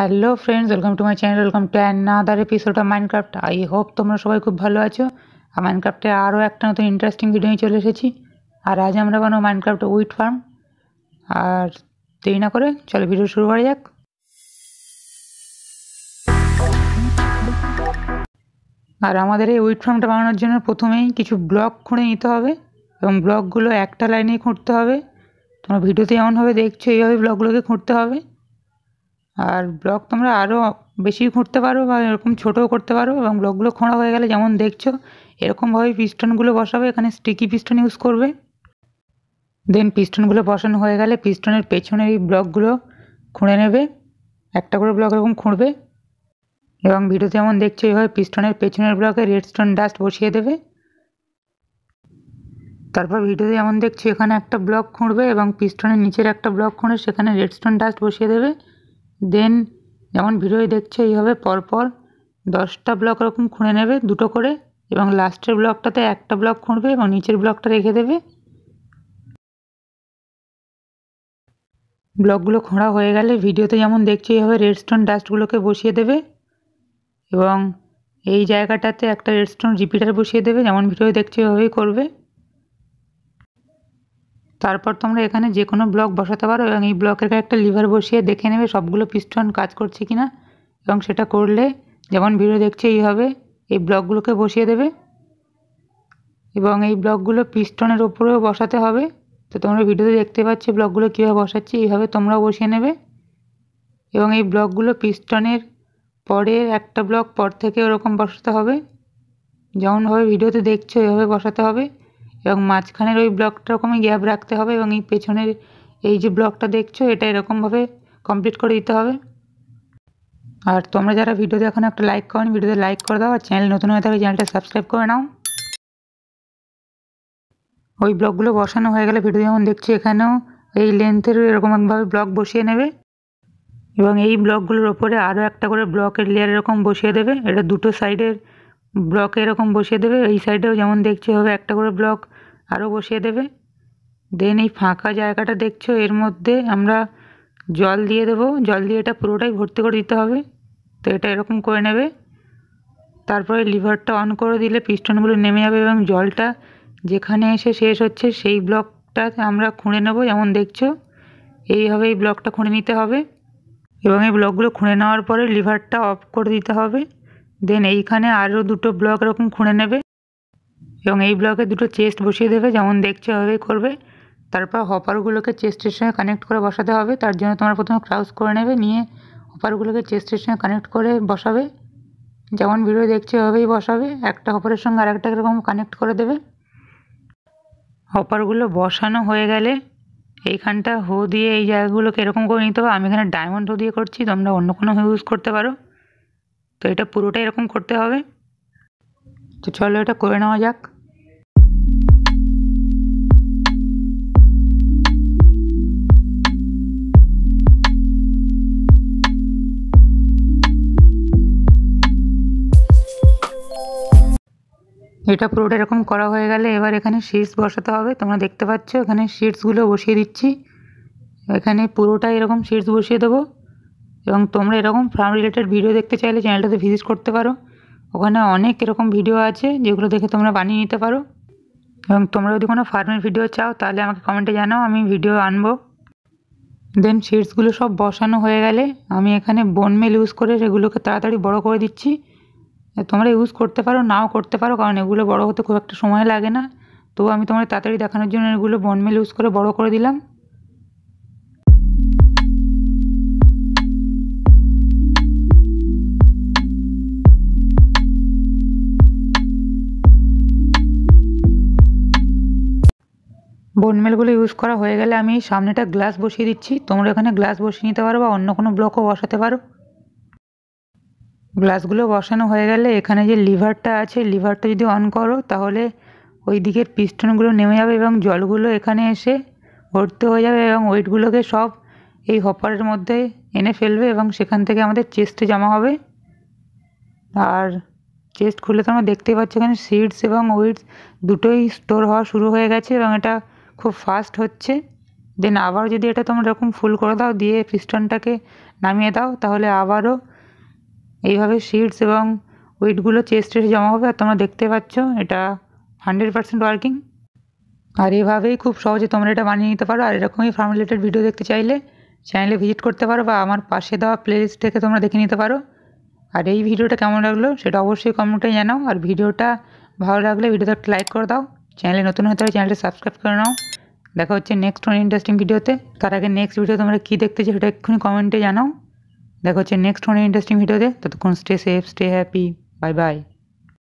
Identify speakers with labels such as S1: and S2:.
S1: hello friends welcome to my channel welcome to another episode of Minecraft I hope তোমরা সবাই খুব ভালো আছো আর মাইনক্রাফ্টে আরও একটা নতুন ইন্টারেস্টিং ভিডিও নিয়ে চলে এসেছি আর আজ আমরা বানাবো মাইনক্রাফ্ট উইট ফার্ম আর দেরি না করে চলো ভিডিও শুরু করা যাক আর আমাদের এই উইট ফার্মটা বানানোর জন্য প্রথমেই কিছু ব্লক খুঁড়ে নিতে হবে এবং ব্লকগুলো একটা লাইনে খুঁড়তে হবে তোমরা ভিডিওতে এমনভাবে দেখছো এইভাবে ব্লকগুলোকে খুঁড়তে হবে আর ব্লগ তোমরা আরও বেশি খুঁড়তে পারো বা এরকম ছোটোও করতে পারো এবং ব্লকগুলো খোঁড়া হয়ে গেলে যেমন দেখছো এরকমভাবে পিস্টনগুলো বসাবে এখানে স্টিকি পিস্টন ইউজ করবে দেন পিস্টনগুলো বসানো হয়ে গেলে পিস্টনের পেছনের এই ব্লকগুলো খুঁড়ে নেবে একটা করে ব্লক এরকম খুঁড়বে এবং ভিডিওতে যেমন দেখছো এইভাবে পিস্টনের পেছনের ব্লকে রেড স্টোন ডাস্ট বসিয়ে দেবে তারপর ভিডিওতে যেমন দেখছি এখানে একটা ব্লক খুঁড়বে এবং পিস্টনের নিচের একটা ব্লক খুঁড়ে সেখানে রেড স্টোন ডাস্ট বসিয়ে দেবে দেন যেমন ভিডিও দেখছো এইভাবে পরপর দশটা ব্লক ওরকম খুঁড়ে নেবে দুটো করে এবং লাস্টের ব্লকটাতে একটা ব্লক খুঁড়বে এবং নিচের ব্লকটা রেখে দেবে ব্লকগুলো খোঁড়া হয়ে গেলে ভিডিওতে যেমন দেখছি এইভাবে রেডস্টোন ডাস্টগুলোকে বসিয়ে দেবে এবং এই জায়গাটাতে একটা রেডস্টোন রিপিটার বসিয়ে দেবে যেমন ভিডিও দেখছি এভাবেই করবে তারপর তোমরা এখানে যে কোনো ব্লক বসাতে পারো এবং এই ব্লকের একটা লিভার বসিয়ে দেখে নেবে সবগুলো পিস্টন কাজ করছে কি না এবং সেটা করলে যেমন ভিডিও দেখছে এই হবে এই ব্লকগুলোকে বসিয়ে দেবে এবং এই ব্লকগুলো পিস্টনের ওপরেও বসাতে হবে তো তোমরা ভিডিওতে দেখতে পাচ্ছি ব্লকগুলো কীভাবে বসাচ্ছি এইভাবে তোমরাও বসিয়ে নেবে এবং এই ব্লকগুলো পিস্টনের পরে একটা ব্লক পর থেকে ওরকম বসাতে হবে যেমনভাবে ভিডিওতে দেখছো এভাবে বসাতে হবে এবং মাঝখানের ওই ব্লকটা রকমই গ্যাপ রাখতে হবে এবং এই পেছনের এই যে ব্লকটা দেখছো এটা এরকমভাবে কমপ্লিট করে দিতে হবে আর তোমরা যারা ভিডিও দেখো একটা লাইক করেন ভিডিওতে লাইক করে দাও আর চ্যানেল নতুন হয়ে থাকে চ্যানেলটা সাবস্ক্রাইব করে নাও ওই ব্লকগুলো বসানো হয়ে গেলে ভিডিও যেমন দেখছি এখানেও এই লেন্থের এরকম ব্লক বসিয়ে নেবে এবং এই ব্লকগুলোর ওপরে আরও একটা করে ব্লকের লেয়ার এরকম বসিয়ে দেবে এটা দুটো সাইডের ব্লকে এরকম বসিয়ে দেবে এই সাইডেও যেমন দেখছি হবে একটা করে ব্লক আরও বসিয়ে দেবে দেন এই ফাঁকা জায়গাটা দেখছো এর মধ্যে আমরা জল দিয়ে দেবো জল দিয়ে এটা পুরোটাই ভর্তি করে দিতে হবে তো এটা এরকম করে নেবে তারপরে লিভারটা অন করে দিলে পিস্টনগুলো নেমে যাবে এবং জলটা যেখানে এসে শেষ হচ্ছে সেই ব্লকটা আমরা খুঁড়ে নেব যেমন দেখছো এইভাবে এই ব্লকটা খুঁড়ে নিতে হবে এবং এই ব্লকগুলো খুঁড়ে নেওয়ার পরে লিভারটা অফ করে দিতে হবে দেন এইখানে আরও দুটো ব্লক এরকম খুঁড়ে নেবে এবং এই ব্লকে দুটো চেস্ট বসিয়ে দেবে যেমন দেখছে ওভাবেই করবে তারপর হপারগুলোকে চেস্টের সঙ্গে কানেক্ট করে বসাতে হবে তার জন্য তোমরা প্রথমে ক্রাউস করে নেবে নিয়ে হপারগুলোকে চেস্টের সঙ্গে কানেক্ট করে বসাবে যেমন ভিডিও দেখছে ওভাবেই বসাবে একটা হপারের সঙ্গে আরেকটা এরকম কানেক্ট করে দেবে হপারগুলো বসানো হয়ে গেলে এইখানটা হো দিয়ে এই জায়গাগুলোকে এরকম করে নিতে হবে আমি এখানে ডায়মন্ড হো দিয়ে করছি তোমরা অন্য কোনো হো ইউজ করতে পারো তো এটা পুরোটাই এরকম করতে হবে তো চলো এটা করে নেওয়া যাক এটা পুরোটা এরকম করা হয়ে গেলে এবার এখানে শীটস বসাতে হবে তোমরা দেখতে পাচ্ছ এখানে শীটসগুলো বসিয়ে দিচ্ছি এখানে পুরোটা এরকম শীটস বসিয়ে দেবো এবং তোমরা এরকম ফার্ম রিলেটেড ভিডিও দেখতে চাইলে চ্যানেলটাতে ভিজিট করতে পারো ওখানে অনেক এরকম ভিডিও আছে যেগুলো দেখে তোমরা বানিয়ে নিতে পারো এবং তোমরা যদি কোনো ফার্মের ভিডিও চাও তাহলে আমাকে কমেন্টে জানাও আমি ভিডিও আনবো দেন সিডসগুলো সব বসানো হয়ে গেলে আমি এখানে মেল ইউজ করে সেগুলোকে তাড়াতাড়ি বড় করে দিচ্ছি তোমরা ইউজ করতে পারো নাও করতে পারো কারণ এগুলো বড় হতে খুব একটা সময় লাগে না তো আমি তোমার তাড়াতাড়ি দেখানোর জন্য এগুলো বনমেল ইউজ করে বড় করে দিলাম বোনমেলগুলো ইউজ করা হয়ে গেলে আমি সামনেটা গ্লাস বসিয়ে দিচ্ছি তোমরা এখানে গ্লাস বসিয়ে নিতে পারো বা অন্য কোনো ব্লকও বসাতে পারো গ্লাসগুলো বসানো হয়ে গেলে এখানে যে লিভারটা আছে লিভারটা যদি অন করো তাহলে ওই দিকের পিস্টনগুলো নেমে যাবে এবং জলগুলো এখানে এসে ভর্তি হয়ে যাবে এবং ওয়েটগুলোকে সব এই হপারের মধ্যে এনে ফেলবে এবং সেখান থেকে আমাদের চেস্টে জমা হবে আর চেস্ট খুলে তো আমরা দেখতেই পাচ্ছি এখানে সিডস এবং ওয়েটস দুটোই স্টোর হওয়া শুরু হয়ে গেছে এবং এটা খুব ফাস্ট হচ্ছে দেন আবার যদি এটা তোমরা এরকম ফুল করে দাও দিয়ে পিস্টনটাকে নামিয়ে দাও তাহলে আবারও এইভাবে শিটস এবং ওয়েটগুলো চেস্টে জমা হবে আর তোমরা দেখতে পাচ্ছ এটা হান্ড্রেড পারসেন্ট ওয়ার্কিং আর এভাবেই খুব সহজে তোমরা এটা বানিয়ে নিতে পারো আর এরকমই ফার্ম রিলেটেড ভিডিও দেখতে চাইলে চ্যানেলে ভিজিট করতে পারো বা আমার পাশে দেওয়া প্লেলিস্ট থেকে তোমরা দেখে নিতে পারো আর এই ভিডিওটা কেমন লাগলো সেটা অবশ্যই কমেন্টে জানাও আর ভিডিওটা ভালো লাগলে ভিডিওতে একটা লাইক করে দাও চ্যানেলে নতুন হতে থাকলে চ্যানেলটি সাবস্ক্রাইব করে নাও দেখা হচ্ছে নেক্সট কোনো ইন্টারেস্টিং ভিডিওতে তার আগে নেক্সট ভিডিও তোমরা কী দেখতে চাই সেটা এক্ষুনি কমেন্টে জানাও দেখা হচ্ছে নেক্সট কোনো ইন্টারেস্টিং ভিডিওতে ততক্ষণ stay safe stay happy bye by